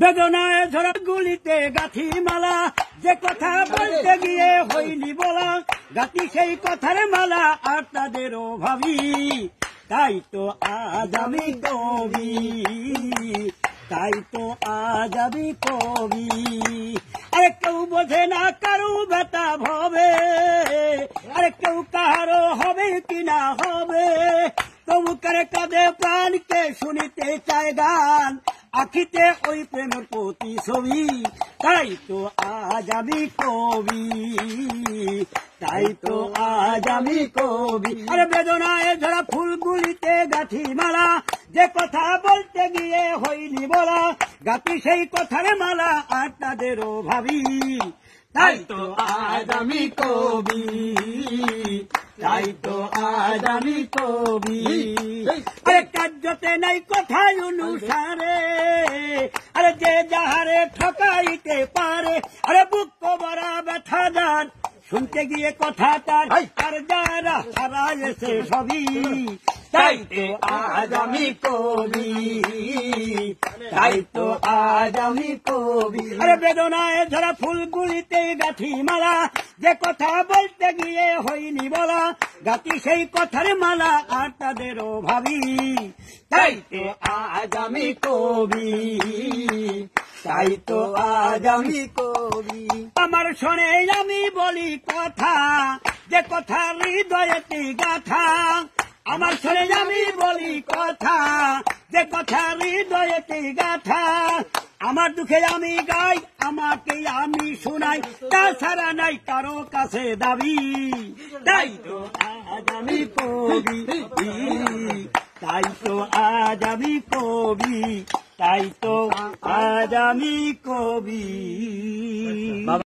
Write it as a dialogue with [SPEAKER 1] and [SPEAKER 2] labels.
[SPEAKER 1] বেদনায় ধরা গুলিতে গাঁথি মালা যে কথা বলতে গিয়ে হইনি বলা গাঁথি সেই কথার মালা আর তাদেরও ভাবি তাই তো আজ আমি কবি তাই তো আজ আমি কবি আরে কেউ বোঝে না কারু বেতা ভবে আরে কেউ কারো হবে কি না হবে তবু কারে কাদের প্রাণকে শুনিতে চায় গান আখিতে ওই প্রেমের প্রতি ছবি তাই তো আজ আমি কবি তাই তো আজ আমি কবি আরে বেদনায় ধরা ফুলগুলিতে গাঠি মালা যে কথা বলতে গিয়ে হইনি বলা গাতি সেই কথার মালা আর তাদেরও ভাবি তাই তো আজ আমি কবি তাই তো আজ আমি কবি আরে কার্যতে নাই কথায় অনুসারে আরে যে যাহারে ঠকাইতে পারে আরে বুক কবরা ব্যথা যার শুনতে গিয়ে কথা তার আর যারা হারায়েছে সবই তাই তো আজ আমি কবি তাই তো আজ আমি কবি আরে বেদনায় ধরা ফুলগুলিতে গাঠি মারা যে কথা বলতে গিয়ে হয়নি বলা গাতি সেই কথার মালা আর তাদেরও ভাবি তাই তো আজ আমি কবি তাই তো আজ আমি কবি আমার শোনে আমি বলি কথা যে কথা হৃদয়েতে গাথা আমার শোনে আমি বলি কথা যে কথা হৃদয়েতে গাথা আমার দুঃখে আমি গাই আমাকে আমি শোনাই তাছাড়া নাই কারো কাছে দাবি তাই তো আজ আমি কবি তাই তো আজ আমি কবি তাই তো আজ আমি কবি